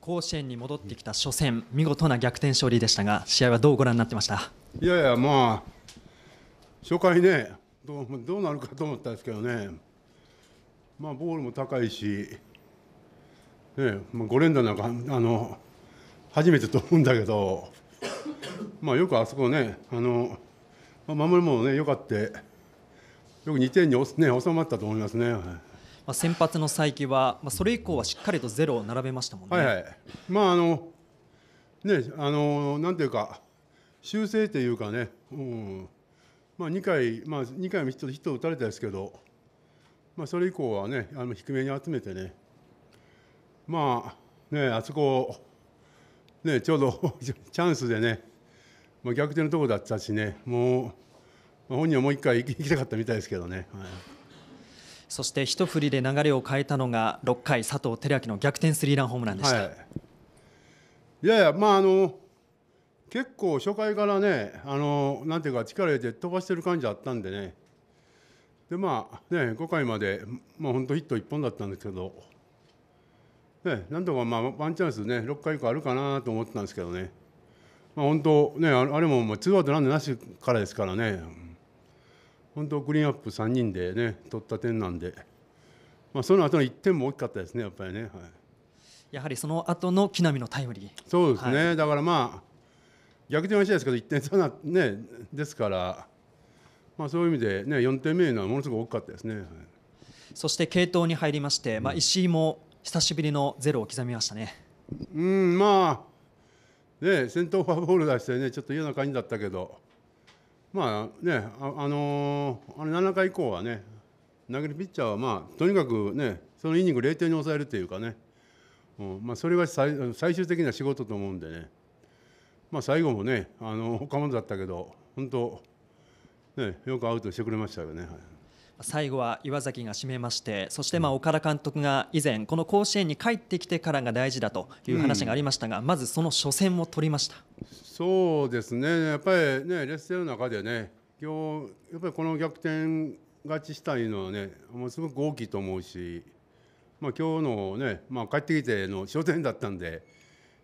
甲子園に戻ってきた初戦、見事な逆転勝利でしたが、試合はどうご覧になってましたいやいや、まあ、初回ねどう、どうなるかと思ったんですけどね、まあ、ボールも高いし、ねまあ、5連打なんかあの初めてと思うんだけど、まあ、よくあそこね、あのまあ、守りも、ね、よかって、よく2点に、ね、収まったと思いますね。まあ、先発の才木は、まあ、それ以降はしっかりとゼロを並べましたもんね。はいはい、まああのねあのなんていうか修正というかね、うんまあ、2回、まあ、2回もヒットヒット打たれたですけど、まあ、それ以降はねあの低めに集めてねまあねあそこねちょうど チャンスでね、まあ、逆転のところだったしねもう、まあ、本人はもう1回行きたかったみたいですけどね。はいそして一振りで流れを変えたのが6回、佐藤輝明の逆転スリーランホームランでした。はい、いやいや、まああの結構初回からね、あのなんていうか力入れて飛ばしてる感じあったんでね。でまあね5回までまあ本当ヒット1本だったんですけど、ねなんとかまあワンチャンスね6回以降あるかなと思ってたんですけどね。まあ本当ねあれもツーアウトなんでなしからですからね。本当、クリーンアップ3人で、ね、取った点なんで、まあ、その後の1点も大きかったですね、やっぱりね。はい、やはりその後の木浪のタイムリーそうですね、はい、だからまあ、逆転はしないですけど、1点差な、ね、ですから、まあ、そういう意味で、ね、4点目のはものすごく大きかったですね。はい、そして継投に入りまして、まあ、石井も久しぶりのゼロを刻みましたね。うん、まあね、先頭フォアボール出してね、ちょっと嫌な感じだったけど、まあね、あ、あのー、あの7回以降はね投げるピッチャーは、まあ、とにかく、ね、そのイニング0点に抑えるというかね、うんまあ、それが最最終的な仕事と思うんでね、まあ、最後もね、あのー、岡本だったけど本当、ね、よくアウトしてくれましたよね。はい最後は岩崎が締めましてそしてまあ岡田監督が以前この甲子園に帰ってきてからが大事だという話がありましたが、うん、まずその初戦を取りましたそうですねやっぱりね劣勢の中でね今日やっぱりこの逆転勝ちしたいのはねもうすごく大きいと思うし、まあ、今日のね、まあ、帰ってきての初戦だったんで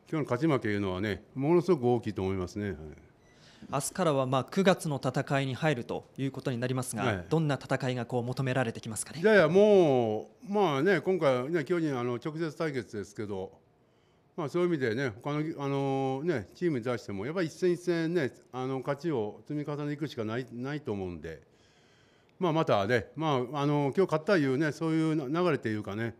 今日の勝ち負けいうのはねものすごく大きいと思いますね。はい明日からはまあ9月の戦いに入るということになりますが、どんな戦いがこう求められてきますかね。いやいやもうまあね今回ね巨人あの直接対決ですけど、まあそういう意味でね他のあのねチームに対してもやっぱり一戦一戦ねあの勝ちを積み重ねていくしかないないと思うんで、まあまたねまああの今日勝ったいうねそういう流れというかね、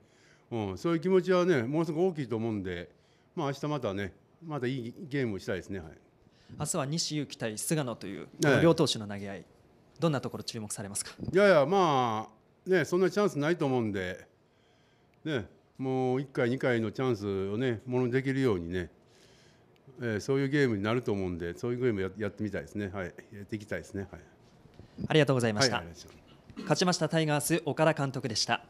うん、そういう気持ちはねものすごく大きいと思うんで、まあ明日またねまたいいゲームをしたいですねはい。明日は西勇輝対菅野という両投手の投げ合い、ええ、どんなところ注目されますかいやいや、まあね、そんなチャンスないと思うんで、ね、もう1回、2回のチャンスを、ね、ものにできるようにね、えー、そういうゲームになると思うんで、そういうゲームややってみたいですね、はい、やっていきたいですね。はい、ありがとうございました、はい、勝ちましたタイガース岡田監督でした。